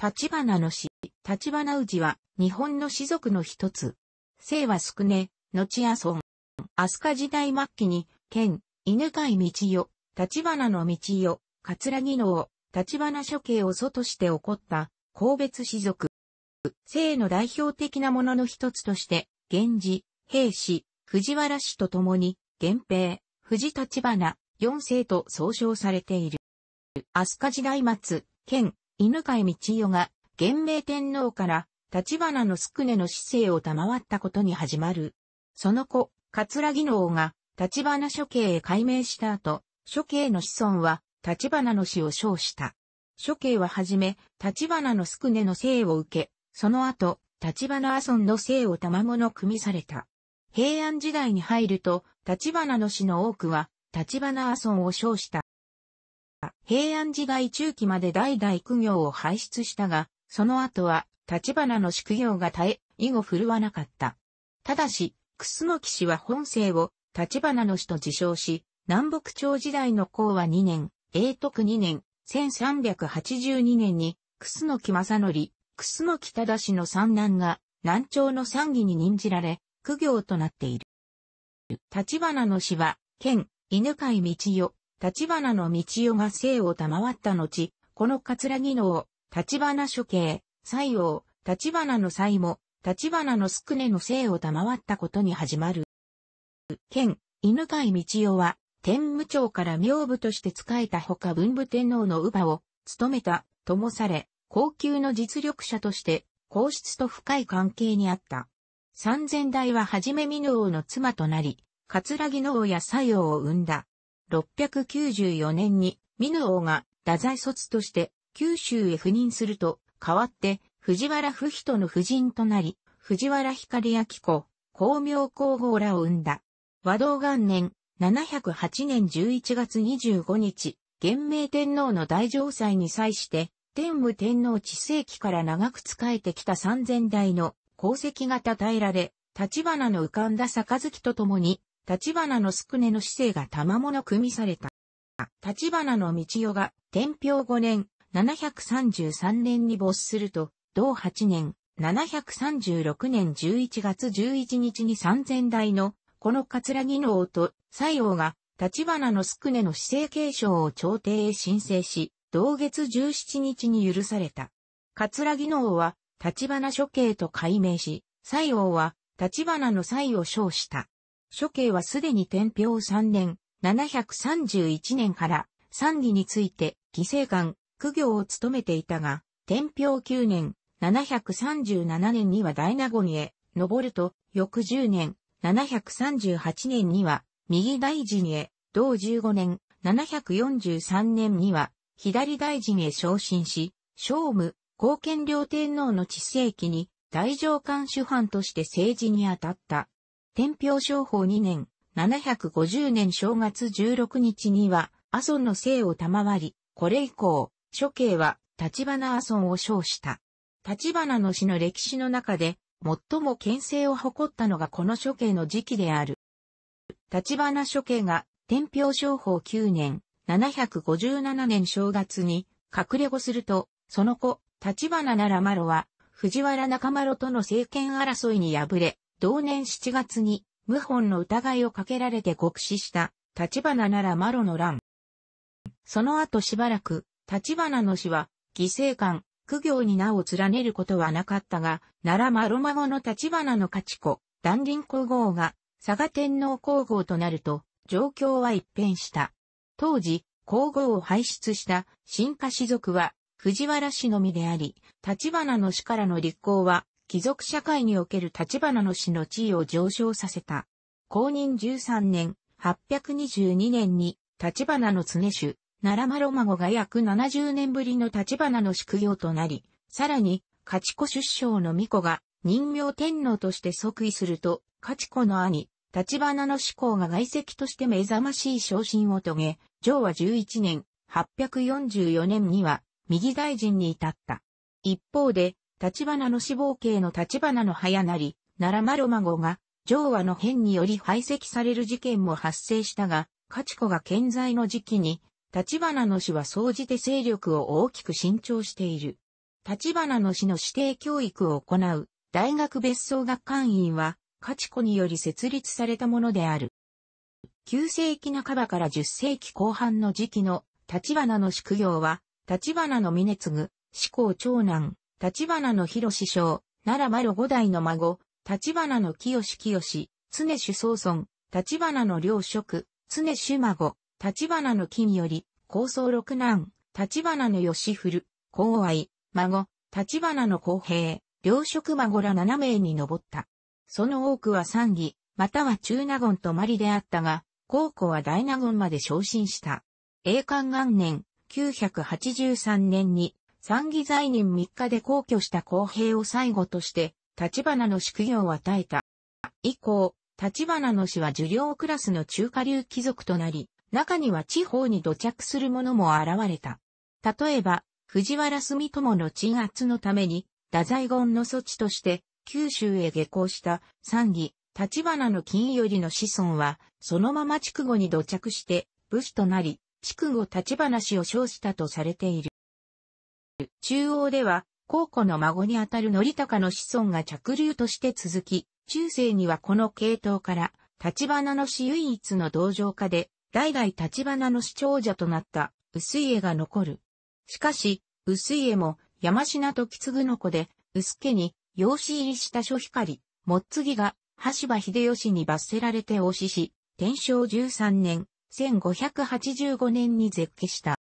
立花の氏、立花氏は、日本の士族の一つ。姓は少ね、後阿村。飛鳥時代末期に、県、犬飼道代、立花の道代、桂木能、立花処刑を祖として起こった、公別士族。姓の代表的なものの一つとして、源氏、平氏、藤原氏と共に、源平、藤立花、四世と総称されている。飛鳥時代末、県、犬飼道代が、元明天皇から、立花の宿根の市政を賜ったことに始まる。その子、桂木能が、立花処刑へ改名した後、処刑の子孫は、立花の死を称した。処刑ははじめ、立花の宿根の姓を受け、その後、立花阿孫の姓を賜物組みされた。平安時代に入ると、立花の死の多くは、立花阿孫を称した。平安時代中期まで代々苦行を排出したが、その後は、立花の宿業が絶え、以後振るわなかった。ただし、楠木氏は本性を、立花の氏と自称し、南北朝時代の公は2年、永徳2年、1382年に、楠木正則、楠木忠氏の三男が、南朝の三義に任じられ、苦行となっている。立花の氏は、県、犬飼道代、立花の道代が生を賜った後、この桂木のを、立花処刑、西王、立花の西も、立花の宿根の生を賜ったことに始まる。県、犬飼道代は、天武町から名武として仕えたほか文武天皇の乳母を、務めた、ともされ、高級の実力者として、皇室と深い関係にあった。三千代ははじめ美濃王の妻となり、桂木の王や西王を生んだ。694年に、美濃王が太宰卒として九州へ赴任すると、代わって藤原不人の夫人となり、藤原光明子、光明皇后らを生んだ。和道元年、708年11月25日、元明天皇の大城祭に際して、天武天皇治世紀から長く仕えてきた三千代の功績が称えられ、立花の浮かんだ杯ととに、立花の宿根の姿勢が賜物組みされた。立花の道代が天平5年、733年に没すると、同8年、736年11月11日に3000の、この桂木の王と、西王が、立花の宿根の姿勢継承を朝廷へ申請し、同月17日に許された。桂木の王は、立花処刑と改名し、西王は、立花の西を称した。処刑はすでに天平3年、731年から三里について犠牲官、苦行を務めていたが、天平9年、737年には大名古にへ登ると、翌10年、738年には右大臣へ、同15年、743年には左大臣へ昇進し、聖武、貢献両天皇の治世期に大上官主犯として政治に当たった。天平商法2年、750年正月16日には、阿蘇の姓を賜り、これ以降、諸慶は、立花阿蘇を称した。立花の死の歴史の中で、最も牽制を誇ったのがこの諸慶の時期である。立花諸慶が、天平商法9年、757年正月に、隠れ子すると、その後、立花ならまろは、藤原中丸との政権争いに敗れ、同年7月に、謀反の疑いをかけられて獄死した、立花ならマロの乱。その後しばらく、立花の死は、犠牲官、苦行に名を連ねることはなかったが、奈良マロ孫の立花の家知子、段輪皇后が、佐賀天皇皇后となると、状況は一変した。当時、皇后を輩出した、新華士族は、藤原氏のみであり、立花の死からの立候は、貴族社会における立花の氏の地位を上昇させた。公認13年、822年に、立花の常主、奈良丸孫が約70年ぶりの立花の宿業となり、さらに、勝子出生の巫女が人形天皇として即位すると、勝子の兄、立花の志向が外籍として目覚ましい昇進を遂げ、上和11年、844年には、右大臣に至った。一方で、立花の死亡系の立花の早なり、奈良丸孫が、上和の変により排斥される事件も発生したが、勝子が健在の時期に、立花の死は総じて勢力を大きく伸長している。立花の死の指定教育を行う、大学別荘学館員は、勝子により設立されたものである。9世紀半ばから10世紀後半の時期の立花の宿業は、立花の峰継ぐ、志向長男、立花の広師匠、奈良丸五代の孫、立花の清清、常主宗尊、立花の良職、常主孫、立花の金より、高僧六男、立花の吉古、高愛、孫、立花の公平、良職孫ら七名に上った。その多くは三義、または中納言とまりであったが、高校は大納言まで昇進した。栄冠元年、983年に参議在任3日で皇居した公平を最後として、立花の職業を与えた。以降、立花の氏は受領クラスの中華流貴族となり、中には地方に土着する者も現れた。例えば、藤原住友の鎮圧のために、太宰言の措置として、九州へ下校した三義、立花の金よりの子孫は、そのまま筑後に土着して、武士となり、筑後立花氏を称したとされている。中央では、皇庫の孫にあたるた高の子孫が着流として続き、中世にはこの系統から、立花の死唯一の同情家で、代々立花の死長者となった、薄家が残る。しかし、薄家も、山品と継の子で、薄家に、養子入りした諸光、もっつぎが、橋場秀吉に罰せられて押しし、天正13年、1585年に絶起した。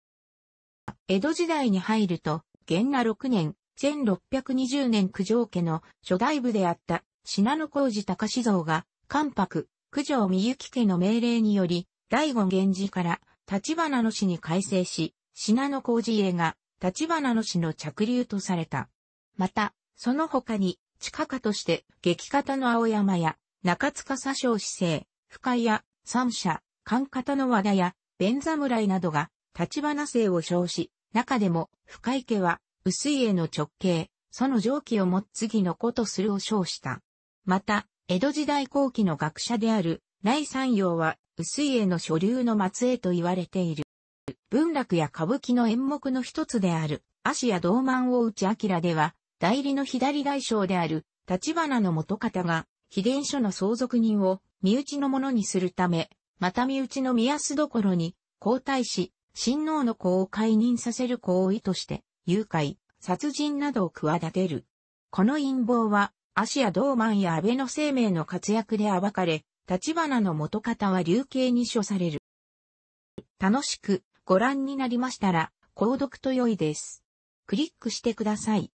江戸時代に入ると、元和6年、1620年九条家の初代部であった信濃工事隆像が、関白、九条美幸家の命令により、醍醐源氏から立花の氏に改正し、信濃工事家が立花の氏の着流とされた。また、その他に、地下家として、激方の青山や、中塚佐生市政、深谷、三社、官方の和田や、弁侍などが、立花姓を称し、中でも、深池は、薄いへの直径、その上記をも次のことするを称した。また、江戸時代後期の学者である、来山陽は、薄いへの所流の末裔と言われている。文楽や歌舞伎の演目の一つである、足屋道満を内明では、代理の左大将である、立花の元方が、秘伝書の相続人を身内のものにするため、また身内の宮須所に、皇太子、親王の子を解任させる行為として、誘拐、殺人などを企てる。この陰謀は、アア・シドーマンや安倍の生命の活躍で暴かれ、立花の元方は流刑に処される。楽しくご覧になりましたら、購読と良いです。クリックしてください。